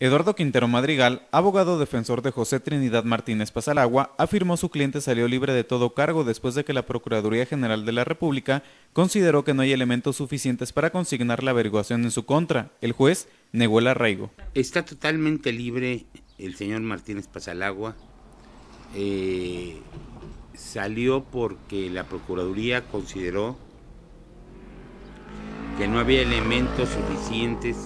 Eduardo Quintero Madrigal, abogado defensor de José Trinidad Martínez Pasalagua, afirmó su cliente salió libre de todo cargo después de que la Procuraduría General de la República consideró que no hay elementos suficientes para consignar la averiguación en su contra. El juez negó el arraigo. Está totalmente libre el señor Martínez Pasalagua. Eh, salió porque la Procuraduría consideró que no había elementos suficientes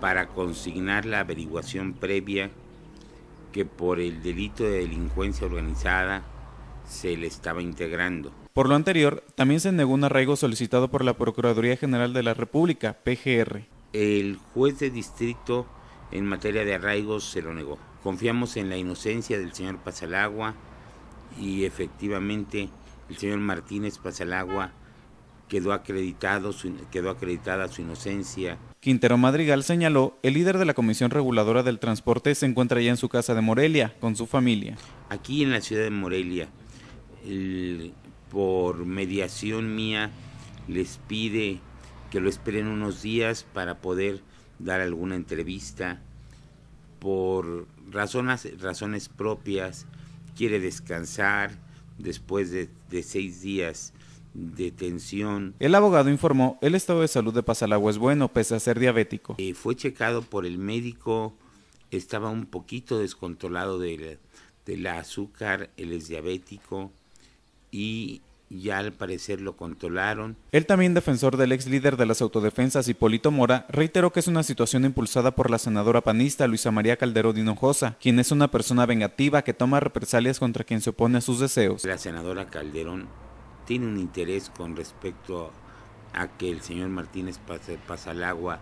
para consignar la averiguación previa que por el delito de delincuencia organizada se le estaba integrando. Por lo anterior, también se negó un arraigo solicitado por la Procuraduría General de la República, PGR. El juez de distrito en materia de arraigos se lo negó. Confiamos en la inocencia del señor Pasalagua y efectivamente el señor Martínez Pasalagua quedó, acreditado quedó acreditada su inocencia. Quintero Madrigal señaló, el líder de la Comisión Reguladora del Transporte se encuentra ya en su casa de Morelia, con su familia. Aquí en la ciudad de Morelia, por mediación mía, les pide que lo esperen unos días para poder dar alguna entrevista. Por razones, razones propias, quiere descansar después de seis días detención. El abogado informó, el estado de salud de Pasalagua es bueno, pese a ser diabético. Eh, fue checado por el médico, estaba un poquito descontrolado del de azúcar, él es diabético y ya al parecer lo controlaron. El también defensor del ex líder de las autodefensas, Hipólito Mora, reiteró que es una situación impulsada por la senadora panista Luisa María Calderón Hinojosa, quien es una persona vengativa que toma represalias contra quien se opone a sus deseos. La senadora Calderón tiene un interés con respecto a que el señor Martínez Pasalagua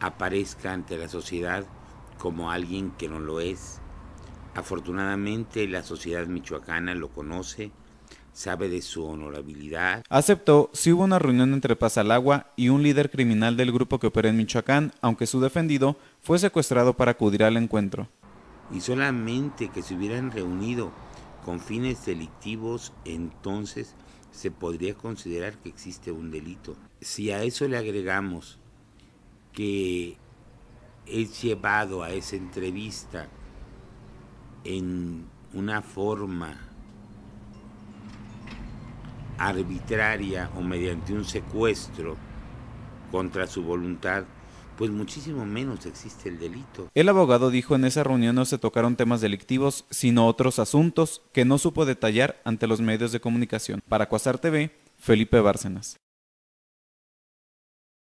aparezca ante la sociedad como alguien que no lo es. Afortunadamente la sociedad michoacana lo conoce, sabe de su honorabilidad. Aceptó si hubo una reunión entre Pasalagua y un líder criminal del grupo que opera en Michoacán, aunque su defendido fue secuestrado para acudir al encuentro. Y solamente que se hubieran reunido con fines delictivos, entonces se podría considerar que existe un delito. Si a eso le agregamos que es llevado a esa entrevista en una forma arbitraria o mediante un secuestro contra su voluntad, pues muchísimo menos existe el delito. El abogado dijo en esa reunión no se tocaron temas delictivos, sino otros asuntos que no supo detallar ante los medios de comunicación. Para Cuasar TV, Felipe Bárcenas.